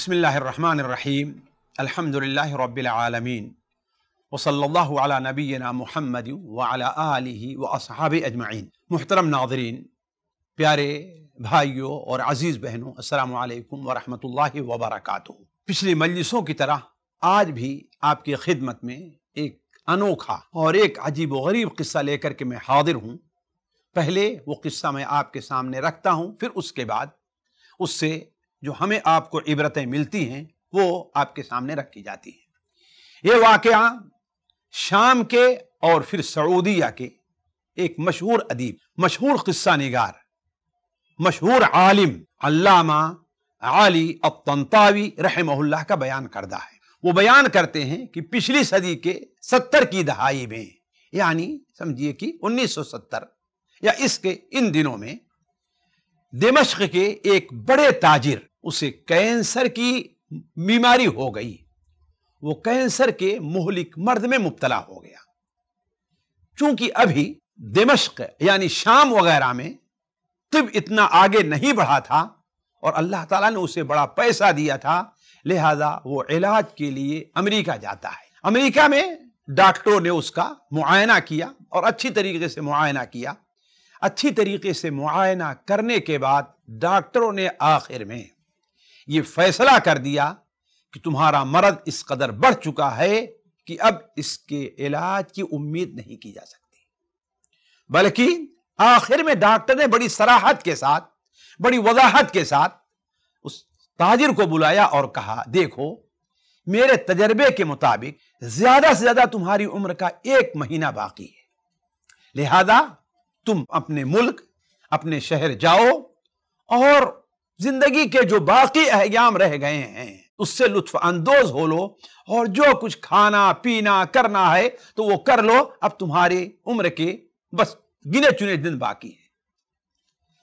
بسم الله الرحمن الرحيم الحمد لله رب العالمين وصلى الله على نبينا محمد وعلى व असहाब अजमाइन محترم ناظرين प्यारे भाइयों और अज़ीज़ बहनों अस्सलाम वालेकुम व रहमतुल्लाहि व बरकातहू पिछली मजलिसों की तरह आज भी आपकी खिदमत में एक अनोखा और एक अजीब गरीब किस्सा लेकर के मैं हाजिर हूँ पहले वो किस्सा मैं आपके सामने रखता हूँ फिर उसके बाद उससे जो हमें आपको इबरतें मिलती हैं वो आपके सामने रखी जाती हैं ये वाक़ शाम के और फिर सऊदिया के एक मशहूर अदीब मशहूर किस्सा निगार मशहूर आलिम अल्लामा आली अतंतावी रहमहुल्लाह का बयान करता है वो बयान करते हैं कि पिछली सदी के सत्तर की दहाई में यानी समझिए कि 1970 या इसके इन दिनों में दिमश्क के एक बड़े ताजिर उसे कैंसर की बीमारी हो गई वो कैंसर के मोहलिक मर्द में मुबतला हो गया क्योंकि अभी दिमश्क यानी शाम वगैरह में तिब इतना आगे नहीं बढ़ा था और अल्लाह ताला ने उसे बड़ा पैसा दिया था लिहाजा वो इलाज के लिए अमेरिका जाता है अमेरिका में डॉक्टरों ने उसका मुआयना किया और अच्छी तरीके से मुआयना किया अच्छी तरीके से मुआयना करने के बाद डॉक्टरों ने आखिर में ये फैसला कर दिया कि तुम्हारा मर्द इस कदर बढ़ चुका है कि अब इसके इलाज की उम्मीद नहीं की जा सकती बल्कि आखिर में डॉक्टर ने बड़ी सराहत के साथ बड़ी वजाहत के साथ उस ताजिर को बुलाया और कहा देखो मेरे तजर्बे के मुताबिक ज्यादा से ज्यादा तुम्हारी उम्र का एक महीना बाकी है लिहाजा तुम अपने मुल्क अपने शहर जाओ और जिंदगी के जो बाकी अहयाम रह गए हैं उससे लुत्फ अंदोज हो लो और जो कुछ खाना पीना करना है तो वो कर लो अब तुम्हारी उम्र के बस गिने चुने दिन बाकी है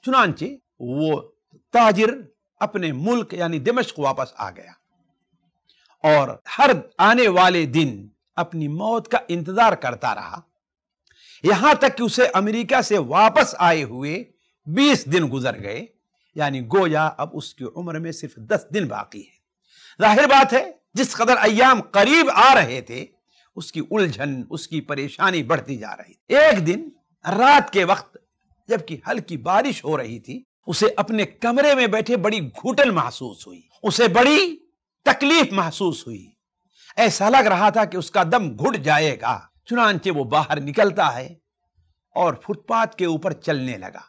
चुनाचे वो ताजिर अपने मुल्क यानी दिमश को वापस आ गया और हर आने वाले दिन अपनी मौत का इंतजार करता रहा यहां तक कि उसे अमेरिका से वापस आए हुए 20 दिन गुजर गए यानी गोया अब उसकी उम्र में सिर्फ दस दिन बाकी है जाहिर बात है जिस कदर अयाम करीब आ रहे थे उसकी उलझन उसकी परेशानी बढ़ती जा रही थी एक दिन रात के वक्त जबकि हल्की बारिश हो रही थी उसे अपने कमरे में बैठे बड़ी घुटन महसूस हुई उसे बड़ी तकलीफ महसूस हुई ऐसा लग रहा था कि उसका दम घुट जाएगा चुनाचे वो बाहर निकलता है और फुटपाथ के ऊपर चलने लगा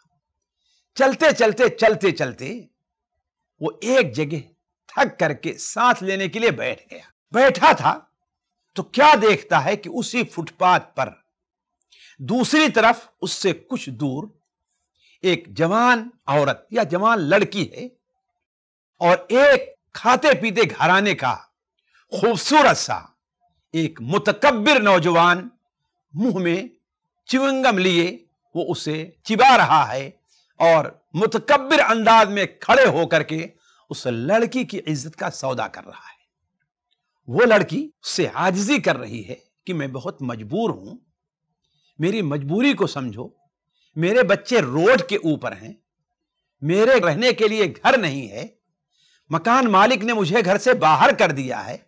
चलते चलते चलते चलते वो एक जगह थक करके सांस लेने के लिए बैठ गया बैठा था तो क्या देखता है कि उसी फुटपाथ पर दूसरी तरफ उससे कुछ दूर एक जवान औरत या जवान लड़की है और एक खाते पीते घराने का खूबसूरत सा एक मुतकबिर नौजवान मुंह में चिवंगम लिए वो उसे चिबा रहा है और मुतकबर अंदाज में खड़े होकर के उस लड़की की इज्जत का सौदा कर रहा है वो लड़की से आजजी कर रही है कि मैं बहुत मजबूर हूं मेरी मजबूरी को समझो मेरे बच्चे रोड के ऊपर हैं मेरे रहने के लिए घर नहीं है मकान मालिक ने मुझे घर से बाहर कर दिया है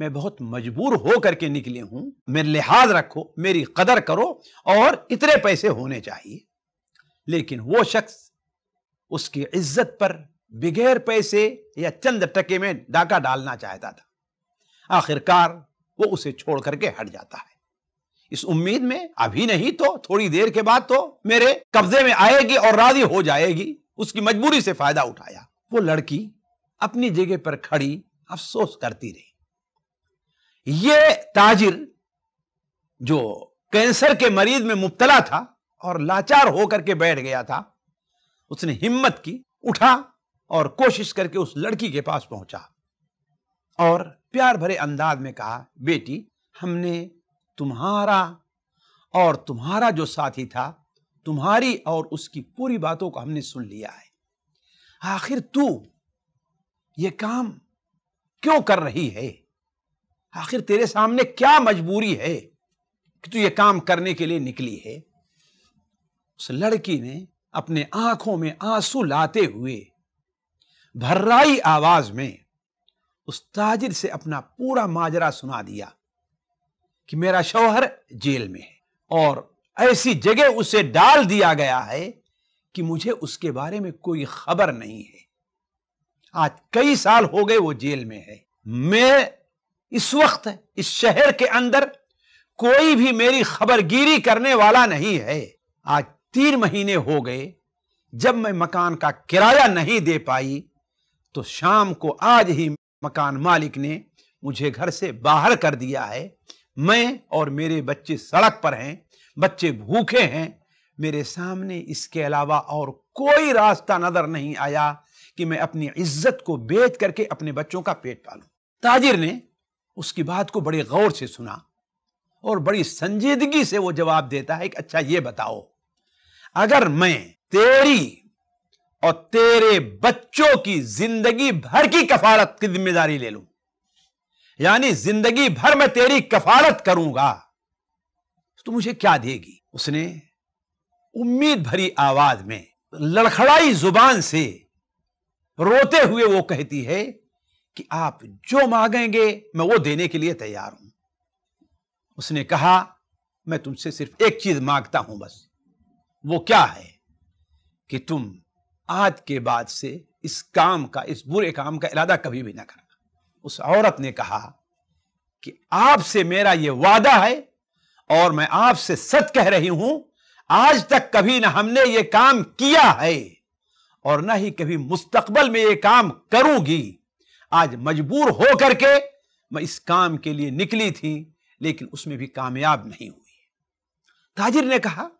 मैं बहुत मजबूर हो करके निकले हूं मेरे लिहाज रखो मेरी कदर करो और इतने पैसे होने चाहिए लेकिन वो शख्स उसकी इज्जत पर बगैर पैसे या चंद टके में डाका डालना चाहता था आखिरकार वो उसे छोड़ करके हट जाता है इस उम्मीद में अभी नहीं तो थोड़ी देर के बाद तो मेरे कब्जे में आएगी और राजी हो जाएगी उसकी मजबूरी से फायदा उठाया वो लड़की अपनी जगह पर खड़ी अफसोस करती रही ये ताजिर जो कैंसर के मरीज में मुबतला था और लाचार होकर के बैठ गया था उसने हिम्मत की उठा और कोशिश करके उस लड़की के पास पहुंचा और प्यार भरे अंदाज में कहा बेटी हमने तुम्हारा और तुम्हारा जो साथी था तुम्हारी और उसकी पूरी बातों को हमने सुन लिया है आखिर तू ये काम क्यों कर रही है आखिर तेरे सामने क्या मजबूरी है कि तू ये काम करने के लिए निकली है उस लड़की ने अपने आंखों में आंसू लाते हुए भर्राई आवाज में उस ताजिर से अपना पूरा माजरा सुना दिया कि मेरा शौहर जेल में है और ऐसी जगह उसे डाल दिया गया है कि मुझे उसके बारे में कोई खबर नहीं है आज कई साल हो गए वो जेल में है मैं इस वक्त इस शहर के अंदर कोई भी मेरी खबरगिरी करने वाला नहीं है आज तीन महीने हो गए जब मैं मकान का किराया नहीं दे पाई तो शाम को आज ही मकान मालिक ने मुझे घर से बाहर कर दिया है मैं और मेरे बच्चे सड़क पर हैं बच्चे भूखे हैं मेरे सामने इसके अलावा और कोई रास्ता नजर नहीं आया कि मैं अपनी इज्जत को बेच करके अपने बच्चों का पेट पालू ताजिर ने उसकी बात को बड़े गौर से सुना और बड़ी संजीदगी से वो जवाब देता है कि अच्छा ये बताओ अगर मैं तेरी और तेरे बच्चों की जिंदगी भर की कफालत की जिम्मेदारी ले लू यानी जिंदगी भर मैं तेरी कफालत करूंगा तो मुझे क्या देगी उसने उम्मीद भरी आवाज में लड़खड़ाई जुबान से रोते हुए वो कहती है कि आप जो मांगेंगे मैं वो देने के लिए तैयार हूं उसने कहा मैं तुमसे सिर्फ एक चीज मांगता हूं बस वो क्या है कि तुम आज के बाद से इस काम का इस बुरे काम का इरादा कभी भी ना करना उस औरत ने कहा कि आपसे मेरा ये वादा है और मैं आपसे सच कह रही हूं आज तक कभी ना हमने ये काम किया है और ना ही कभी मुस्तकबल में ये काम करूंगी आज मजबूर हो करके मैं इस काम के लिए निकली थी लेकिन उसमें भी कामयाब नहीं हुई ताजिर ने कहा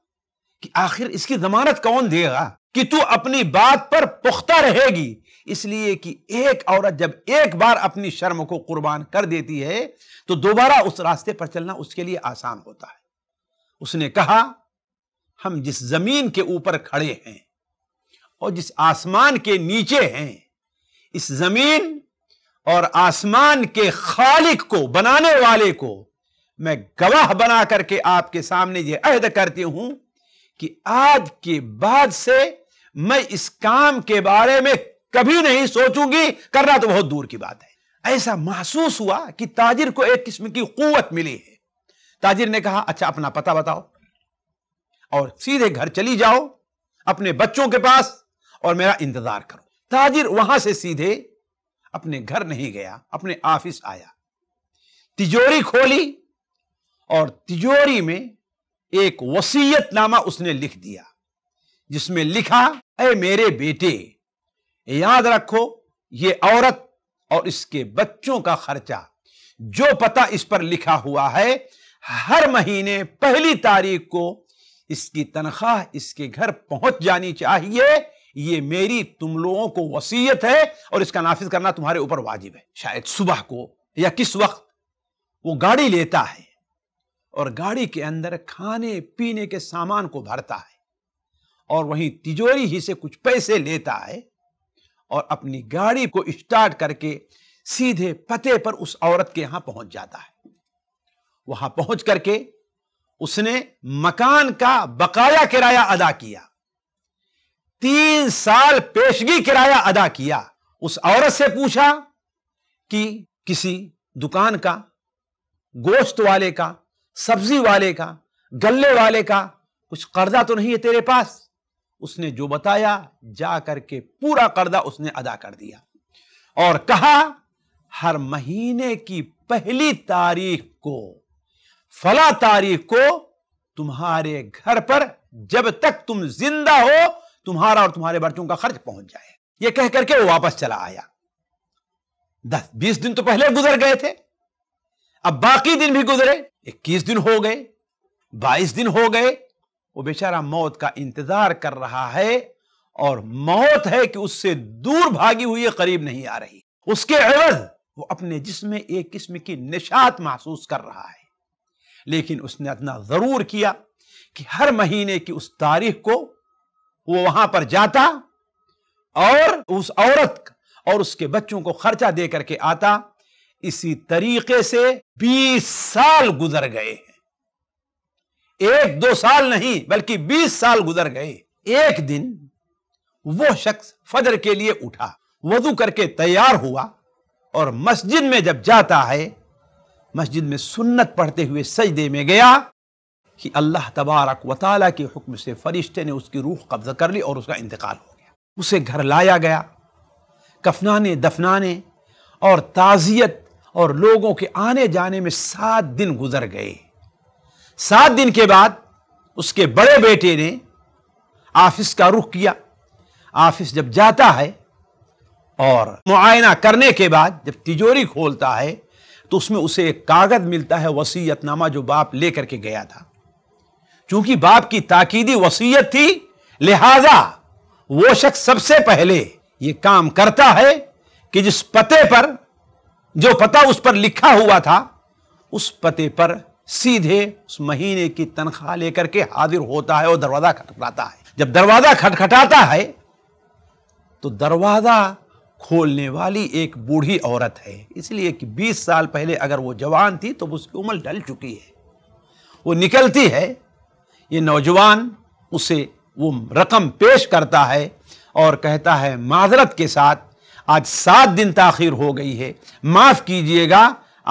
कि आखिर इसकी जमानत कौन देगा कि तू अपनी बात पर पुख्ता रहेगी इसलिए कि एक औरत जब एक बार अपनी शर्म को कुर्बान कर देती है तो दोबारा उस रास्ते पर चलना उसके लिए आसान होता है उसने कहा हम जिस जमीन के ऊपर खड़े हैं और जिस आसमान के नीचे हैं इस जमीन और आसमान के खालिक को बनाने वाले को मैं गवाह बना करके आपके सामने ये अहद करती हूं कि आज के बाद से मैं इस काम के बारे में कभी नहीं सोचूंगी करना तो बहुत दूर की बात है ऐसा महसूस हुआ कि ताजिर को एक किस्म की कुवत मिली है ताजिर ने कहा अच्छा अपना पता बताओ और सीधे घर चली जाओ अपने बच्चों के पास और मेरा इंतजार करो ताजिर वहां से सीधे अपने घर नहीं गया अपने ऑफिस आया तिजोरी खोली और तिजोरी में एक वसीयतनामा उसने लिख दिया जिसमें लिखा ए मेरे बेटे याद रखो ये औरत और इसके बच्चों का खर्चा जो पता इस पर लिखा हुआ है हर महीने पहली तारीख को इसकी तनख्वाह इसके घर पहुंच जानी चाहिए ये मेरी तुम लोगों को वसीयत है और इसका नाफिज करना तुम्हारे ऊपर वाजिब है शायद सुबह को या किस वक्त वो गाड़ी लेता है और गाड़ी के अंदर खाने पीने के सामान को भरता है और वहीं तिजोरी ही से कुछ पैसे लेता है और अपनी गाड़ी को स्टार्ट करके सीधे पते पर उस औरत के यहां पहुंच जाता है वहां पहुंच करके उसने मकान का बकाया किराया अदा किया तीन साल पेशगी किराया अदा किया उस औरत से पूछा कि किसी दुकान का गोश्त वाले का सब्जी वाले का गल्ले वाले का कुछ कर्जा तो नहीं है तेरे पास उसने जो बताया जा करके पूरा कर्जा उसने अदा कर दिया और कहा हर महीने की पहली तारीख को फला तारीख को तुम्हारे घर पर जब तक तुम जिंदा हो तुम्हारा और तुम्हारे बच्चों का खर्च पहुंच जाए यह कह करके वो वापस चला आया दस बीस दिन तो पहले गुजर गए थे अब बाकी दिन भी गुजरे 21 दिन हो गए 22 दिन हो गए वो बेचारा मौत का इंतजार कर रहा है और मौत है कि उससे दूर भागी हुई है करीब नहीं आ रही उसके अवज वो अपने जिसमें एक किस्म की निशात महसूस कर रहा है लेकिन उसने इतना जरूर किया कि हर महीने की उस तारीख को वो वहां पर जाता और उस औरत और उसके बच्चों को खर्चा दे करके आता इसी तरीके से 20 साल गुजर गए हैं एक दो साल नहीं बल्कि 20 साल गुजर गए एक दिन वो शख्स फजर के लिए उठा वजू करके तैयार हुआ और मस्जिद में जब जाता है मस्जिद में सुन्नत पढ़ते हुए सजदे में गया कि अल्लाह तबारक वाली के हुक्म से फरिश्ते ने उसकी रूह कब्जा कर ली और उसका इंतकाल हो गया उसे घर लाया गया कफनाने दफनाने और ताज़ियत और लोगों के आने जाने में सात दिन गुजर गए सात दिन के बाद उसके बड़े बेटे ने ऑफिस का रुख किया ऑफिस जब जाता है और मुआयना करने के बाद जब तिजोरी खोलता है तो उसमें उसे एक कागज मिलता है वसीयतनामा जो बाप लेकर के गया था चूंकि बाप की ताकीदी वसीयत थी लिहाजा वो शख्स सबसे पहले ये काम करता है कि जिस पते पर जो पता उस पर लिखा हुआ था उस पते पर सीधे उस महीने की तनख्वाह लेकर के हाजिर होता है और दरवाजा खटखटाता है जब दरवाजा खटखटाता है तो दरवाजा खोलने वाली एक बूढ़ी औरत है इसलिए कि 20 साल पहले अगर वो जवान थी तो उसकी उम्र डल चुकी है वो निकलती है ये नौजवान उसे वो रकम पेश करता है और कहता है माजरत के साथ आज सात दिन ताखिर हो गई है माफ़ कीजिएगा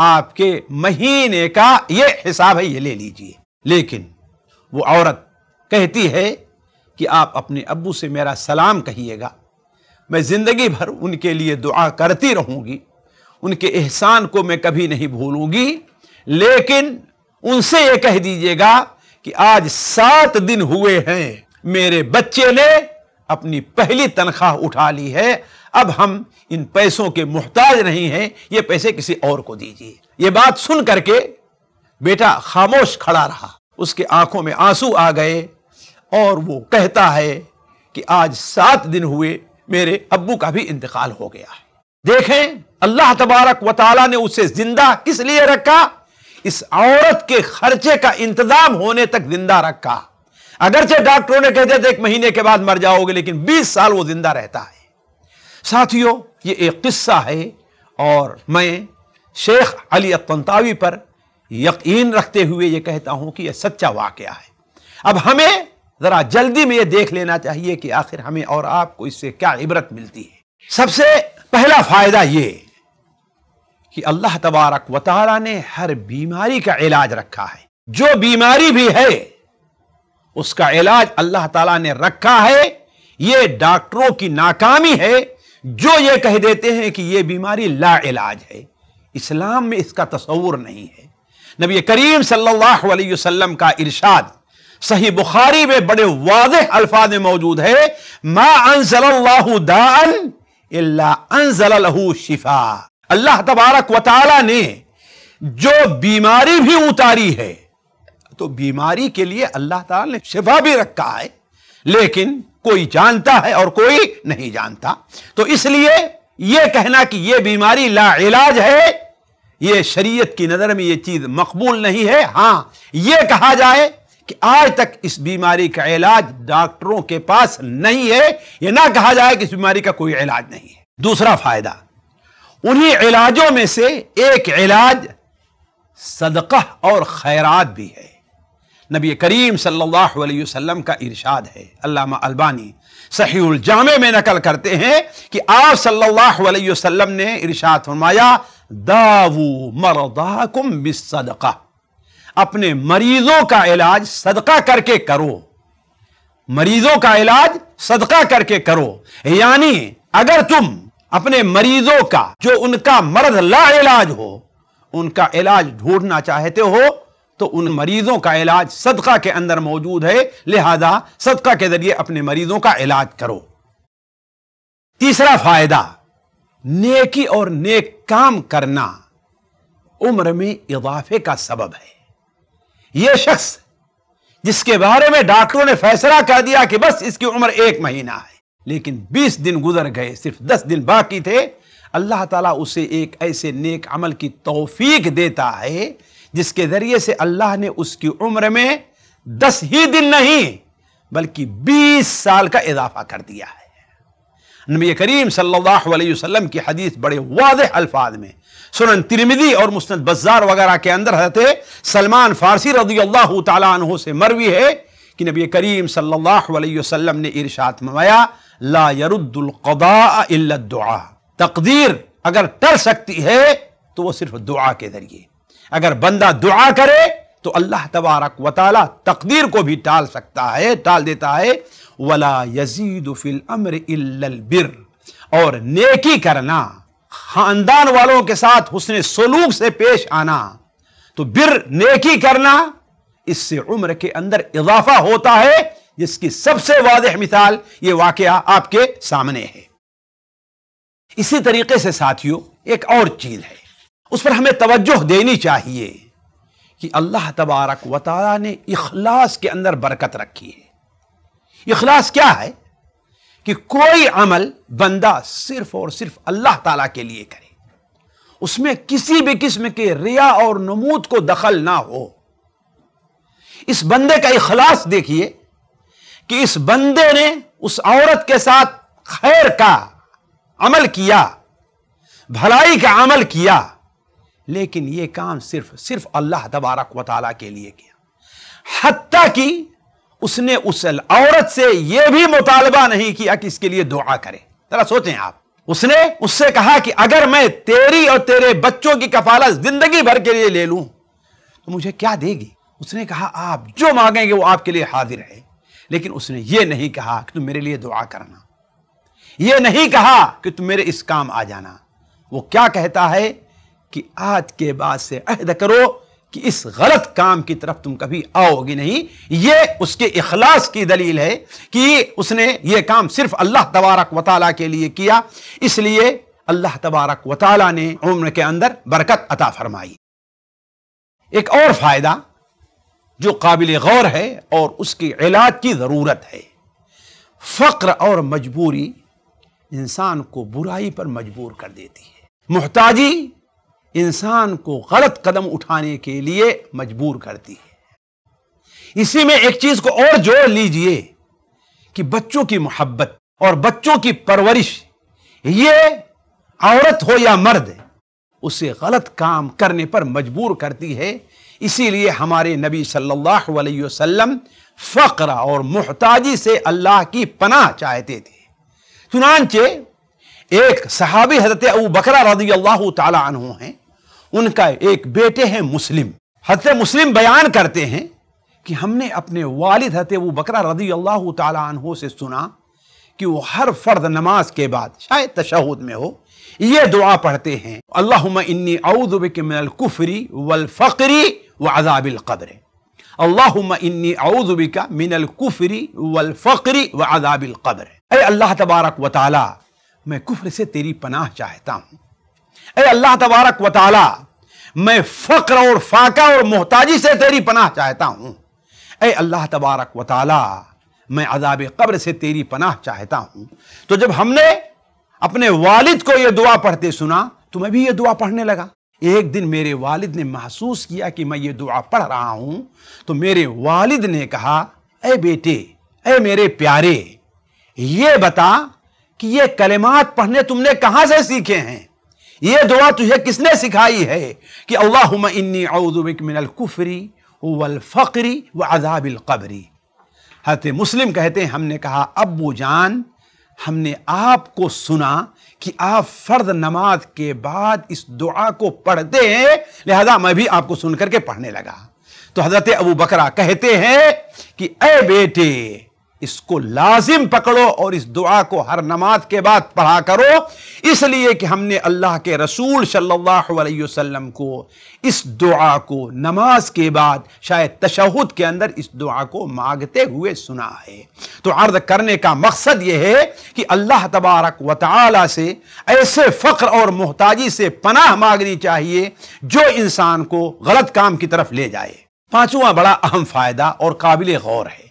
आपके महीने का ये हिसाब है ये ले लीजिए लेकिन वो औरत कहती है कि आप अपने अबू से मेरा सलाम कहिएगा मैं ज़िंदगी भर उनके लिए दुआ करती रहूंगी उनके एहसान को मैं कभी नहीं भूलूंगी लेकिन उनसे ये कह दीजिएगा कि आज सात दिन हुए हैं मेरे बच्चे ने अपनी पहली तनख्वाह उठा ली है अब हम इन पैसों के मोहताज नहीं हैं ये पैसे किसी और को दीजिए ये बात सुन करके बेटा खामोश खड़ा रहा उसके आंखों में आंसू आ गए और वो कहता है कि आज सात दिन हुए मेरे अब्बू का भी इंतकाल हो गया है देखें अल्लाह तबारक वाली ने उसे जिंदा किस लिए रखा इस औरत के खर्चे का इंतजाम होने तक जिंदा रखा अगरचे डॉक्टरों ने कहते थे एक महीने के बाद मर जाओगे लेकिन 20 साल वो जिंदा रहता है साथियों ये एक किस्सा है और मैं शेख अली अतंतावी पर यकीन रखते हुए ये कहता हूँ कि यह सच्चा वाक़ है अब हमें ज़रा जल्दी में ये देख लेना चाहिए कि आखिर हमें और आपको इससे क्या इबरत मिलती है सबसे पहला फ़ायदा ये कि अल्लाह तबारक वाली ने हर बीमारी का इलाज रखा है जो बीमारी भी है उसका इलाज अल्लाह ताला ने रखा है ये डॉक्टरों की नाकामी है जो ये कह देते हैं कि ये बीमारी ला इलाज है इस्लाम में इसका तस्वूर नहीं है नबी करीम सल्लल्लाहु अलैहि वसल्लम का इरशाद सही बुखारी में बड़े वाज अल्फाज मौजूद है मा शिफा अल्लाह तबारक वाली ने जो बीमारी भी उतारी है तो बीमारी के लिए अल्लाह ताला ने शिफा भी रखा है लेकिन कोई जानता है और कोई नहीं जानता तो इसलिए यह कहना कि यह बीमारी ला इलाज है यह शरीयत की नज़र में यह चीज़ मकबूल नहीं है हां यह कहा जाए कि आज तक इस बीमारी का इलाज डॉक्टरों के पास नहीं है यह ना कहा जाए कि इस बीमारी का कोई इलाज नहीं है दूसरा फायदा उन्हीं इलाजों में से एक इलाज सदका और खैरात भी है नबी करीम सल्लल्लाहु अलैहि वसल्लम का इरशाद है अल्लामा अल्बानी सहीउल जामे में नकल करते हैं कि आप सल्लल्लाहु अलैहि वसल्लम ने इरशाद फरमाया दावू मरदाकुम बिसदका अपने मरीजों का इलाज सदका करके करो मरीजों का इलाज सदका करके करो यानी अगर तुम अपने मरीजों का जो उनका मर्द ला इलाज हो उनका इलाज ढूंढना चाहते हो तो उन मरीजों का इलाज सदका के अंदर मौजूद है लिहाजा सदका के जरिए अपने मरीजों का इलाज करो तीसरा फायदा नेकी और नेक काम करना उम्र में इजाफे का सबब है यह शख्स जिसके बारे में डॉक्टरों ने फैसला कर दिया कि बस इसकी उम्र एक महीना है लेकिन 20 दिन गुजर गए सिर्फ 10 दिन बाकी थे अल्लाह ताला उसे एक ऐसे नेक अमल की तौफीक देता है जिसके ज़रिए से अल्लाह ने उसकी उम्र में दस ही दिन नहीं बल्कि बीस साल का इजाफा कर दिया है नबी करीम सल्लल्लाहु अलैहि वसल्लम की हदीस बड़े वाज अल्फाज में सुनन तिरमिदी और मुस्त बजार वगैरह के अंदर रहते सलमान फारसी रजी अल्लाह तु से मरवी है कि नबी करीम सल्लल्लाहु अलैहि वसल्लम ने इरशात मवाया ला यरुद्दुल्कदा दुआ तकदीर अगर टल सकती है तो वह सिर्फ दुआ के ज़रिए अगर बंदा दुआ करे तो अल्लाह तबारक वाली तकदीर को भी टाल सकता है टाल देता है वला यजीद फिल अमर बिर और नेकी करना खानदान वालों के साथ हुसन सलूक से पेश आना तो बिर नेकी करना इससे उम्र के अंदर इजाफा होता है जिसकी सबसे वाज मिसाल ये वाक़ आपके सामने है इसी तरीके से साथियों एक और चीज़ है उस पर हमें तवज्जो देनी चाहिए कि अल्लाह तबारक व ताली ने इखलास के अंदर बरकत रखी है इखलास क्या है कि कोई अमल बंदा सिर्फ और सिर्फ अल्लाह ताला के लिए करे उसमें किसी भी किस्म के रिया और नमूद को दखल ना हो इस बंदे का इखलास देखिए कि इस बंदे ने उस औरत के साथ खैर का अमल किया भलाई का अमल किया लेकिन ये काम सिर्फ सिर्फ अल्लाह तबारक वाली के लिए किया हती कि उसने उस औरत से यह भी मुतालबा नहीं किया कि इसके लिए दुआ करे जरा सोचें आप उसने उससे कहा कि अगर मैं तेरी और तेरे बच्चों की कफालत जिंदगी भर के लिए ले लूं तो मुझे क्या देगी उसने कहा आप जो मांगेंगे वो आपके लिए हाजिर है लेकिन उसने ये नहीं कहा कि तुम मेरे लिए दुआ करना ये नहीं कहा कि तुम मेरे इस काम आ जाना वो क्या कहता है कि आज के बाद से अहद करो कि इस गलत काम की तरफ तुम कभी आओगी नहीं ये उसके इखलास की दलील है कि उसने ये काम सिर्फ अल्लाह तबारक वताला के लिए किया इसलिए अल्लाह तबारक वाली ने उम्र के अंदर बरकत अता फरमाई एक और फ़ायदा जो काबिल गौर है और उसकी इलाज की ज़रूरत है फ़क्र और मजबूरी इंसान को बुराई पर मजबूर कर देती है मोहताजी इंसान को गलत कदम उठाने के लिए मजबूर करती है इसी में एक चीज को और जोड़ लीजिए कि बच्चों की मोहब्बत और बच्चों की परवरिश ये औरत हो या मर्द उसे गलत काम करने पर मजबूर करती है इसीलिए हमारे नबी सल्लल्लाहु अलैहि वसल्लम फ़क्र और मोहताजी से अल्लाह की पनाह चाहते थे चुनानचे एक सहाबी हजरत अबू बकरा रजी अल्लाह तु हैं उनका एक बेटे हैं मुस्लिम हजरत मुस्लिम बयान करते हैं कि हमने अपने वालिद हते वो बकरा रदी अल्लाह तहों से सुना कि वो हर फ़र्द नमाज के बाद शायद तशहद में हो ये दुआ पढ़ते हैं अल्लाह इन्नी वल वलफ़री व अजाबिल कब्र अल्लाह इन्नी अउदबिका वल वलफ़री व अजाबिल कब्र अरे अल्लाह तबारक व ताली मैं कुफ्र से तेरी पनाह चाहता हूँ ए अल्लाह तबारक वाली मैं फ़क्र और फाका और मोहताजी से तेरी पनाह चाहता हूँ ए अल्लाह तबारक वाली मैं अजाब कब्र से तेरी पनाह चाहता हूं तो जब हमने अपने वालिद को यह दुआ पढ़ते सुना तो मैं भी यह दुआ पढ़ने लगा एक दिन मेरे वालिद ने महसूस किया कि मैं ये दुआ पढ़ रहा हूं तो मेरे वालिद ने कहा ए बेटे ए मेरे प्यारे ये बता कि ये कलेमात पढ़ने तुमने कहाँ से सीखे हैं ये दुआ तुझे किसने सिखाई है कि अल्लाह इन्नी अउदबिक मिनल कुफरी वल फ़करी व अजाबिल कबरी हत मुस्लिम कहते हैं हमने कहा अबू जान हमने आपको सुना कि आप फ़र्द नमाज के बाद इस दुआ को पढ़ते हैं लिहाजा मैं भी आपको सुन करके पढ़ने लगा तो हज़रत अबू बकरा कहते हैं कि ए बेटे इसको लाजिम पकड़ो और इस दुआ को हर नमाज के बाद पढ़ा करो इसलिए कि हमने अल्लाह के रसूल सल्लल्लाहु अलैहि वसल्लम को इस दुआ को नमाज के बाद शायद तशहुद के अंदर इस दुआ को मांगते हुए सुना है तो अर्ज करने का मकसद यह है कि अल्लाह तबारक व से ऐसे फ़ख्र और मोहताजी से पनाह मांगनी चाहिए जो इंसान को गलत काम की तरफ ले जाए पाँचवा बड़ा अहम फ़ायदा और काबिल गौर है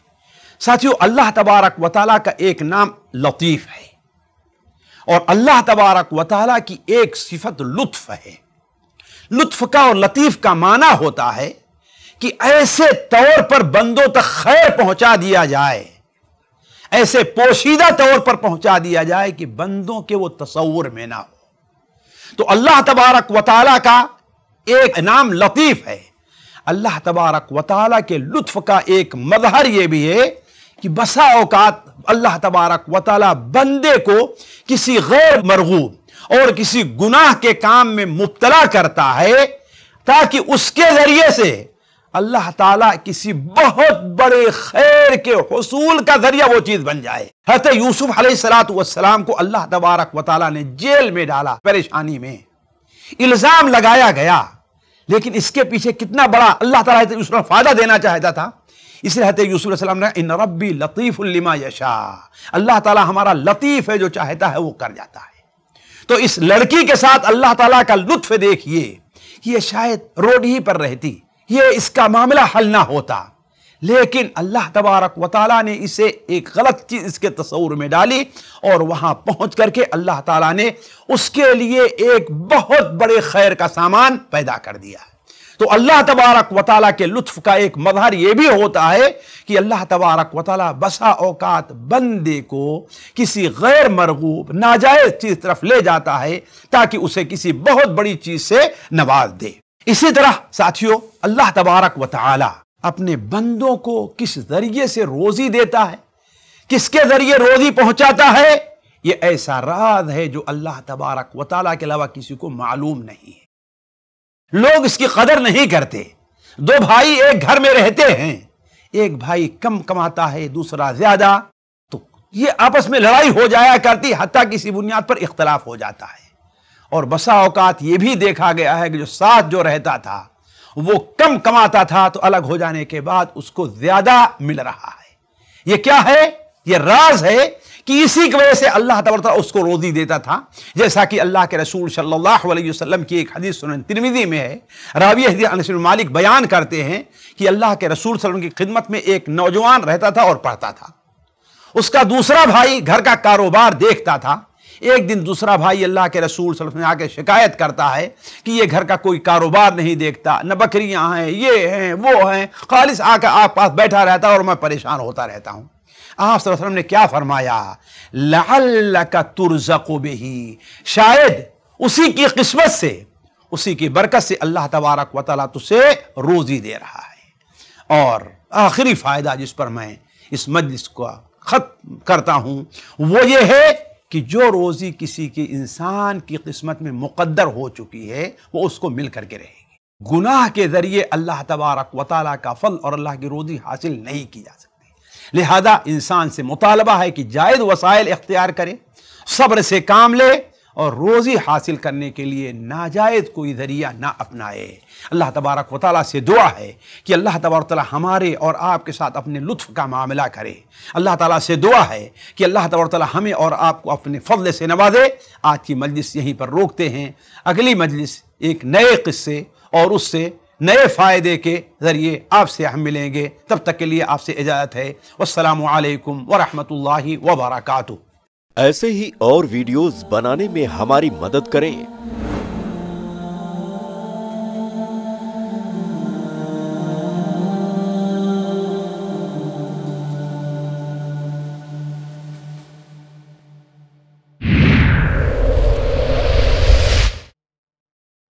साथियों अल्लाह तबारक वताल का एक नाम लतीफ़ है और अल्लाह तबारक वाली की एक सिफत लुत्फ है लुत्फ का और लतीफ़ का माना होता है कि ऐसे तौर पर बंदों तक खैर पहुंचा दिया जाए ऐसे पोशीदा तौर पर पहुंचा दिया जाए कि बंदों के वो तस्वर में ना हो तो अल्लाह तबारक वाली का एक नाम लतीफ़ है अल्लाह तबारक वाली के लुत्फ का एक मजहर यह भी है कि बसा औकात अल्लाह तबारक वाली बंदे को किसी गैर मरगूब और किसी गुनाह के काम में मुबतला करता है ताकि उसके ज़रिए से अल्लाह ताला किसी बहुत बड़े खैर के हसूल का जरिया वो चीज़ बन जाए हत यूसुफ सलाम को अल्लाह तबारक वाली ने जेल में डाला परेशानी में इल्ज़ाम लगाया गया लेकिन इसके पीछे कितना बड़ा अल्लाह तला तो फ़ायदा देना चाहता था इसलिए हत यूसुफ सलाम ने इन रबी उल्लिमा यशा अल्लाह ताला हमारा लतीफ़ है जो चाहता है वो कर जाता है तो इस लड़की के साथ अल्लाह ताला का लुत्फ देखिए ये शायद रोड ही पर रहती ये इसका मामला हल ना होता लेकिन अल्लाह तबारक वाली ने इसे एक गलत चीज़ इसके तस्वूर में डाली और वहाँ पहुँच करके अल्लाह ताली ने उसके लिए एक बहुत बड़े खैर का सामान पैदा कर दिया तो अल्लाह तबारक वाली के लुत्फ का एक मजहर यह भी होता है कि अल्लाह तबारक वाली बसा औकात बंदे को किसी गैर मरगूब नाजायज चीज तरफ ले जाता है ताकि उसे किसी बहुत बड़ी चीज से नवाज दे इसी तरह साथियों अल्लाह तबारक वाली अपने बंदों को किस जरिए से रोजी देता है किसके जरिए रोजी पहुंचाता है यह ऐसा राज है जो अल्लाह तबारक वाली के अलावा किसी को मालूम नहीं है लोग इसकी कदर नहीं करते दो भाई एक घर में रहते हैं एक भाई कम कमाता है दूसरा ज्यादा तो ये आपस में लड़ाई हो जाया करती हत्या किसी बुनियाद पर इख्तलाफ हो जाता है और बसा औकात ये भी देखा गया है कि जो साथ जो रहता था वो कम कमाता था तो अलग हो जाने के बाद उसको ज्यादा मिल रहा है ये क्या है ये राज है कि इसी की वजह से अल्लाह तबरता उसको रोजी देता था जैसा कि अल्लाह के रसूल सल्लल्लाहु अलैहि वसल्लम की एक हदीस सुन तिरमिदी में है रावी हदीस मालिक बयान करते हैं कि अल्लाह के रसूल सल्लम की खिदमत में एक नौजवान रहता था और पढ़ता था उसका दूसरा भाई घर का कारोबार देखता था एक दिन दूसरा भाई अल्लाह के रसूल वसल्लम आके शिकायत करता है कि ये घर का कोई कारोबार नहीं देखता न बकरियां हैं ये हैं वो हैं खालिश आकर आप पास बैठा रहता और मैं परेशान होता रहता हूँ आप वसल्लम ने क्या फरमाया लाल का शायद उसी की किस्मत से उसी की बरकत से अल्लाह तबारक वाल तुझसे रोज़ी दे रहा है और आखिरी फ़ायदा जिस पर मैं इस मजलिस को ख़त्म करता हूं वो ये है कि जो रोज़ी किसी के इंसान की किस्मत में मुकद्दर हो चुकी है वो उसको मिल करके रहेगी गुनाह के ज़रिए अल्लाह तबारक वाल का फल और अल्लाह की रोज़ी हासिल नहीं की जा सकती लिहाजा इंसान से मुतालबा है कि जायद वसाइल इख्तियार करे सब्र से काम ले और रोज़ी हासिल करने के लिए नाजायज़ कोई ज़रिया ना अपनाए अल्लाह तबारक वाली से दुआ है कि अल्लाह तबारक हमारे और आपके साथ अपने लुत्फ़ का मामला करे अल्लाह ताली से दुआ है कि अल्लाह तबारक हमें और आपको अपने फजल से नवाजे आज की मजलिस यहीं पर रोकते हैं अगली मजलिस एक नए किस्से और उससे नए फ़ायदे के ज़रिए आपसे हम मिलेंगे तब तक के लिए आपसे इजाज़त है वालेकुम वरहमतुल्लाहि वबरकatuh ऐसे ही और वीडियोस बनाने में हमारी मदद करें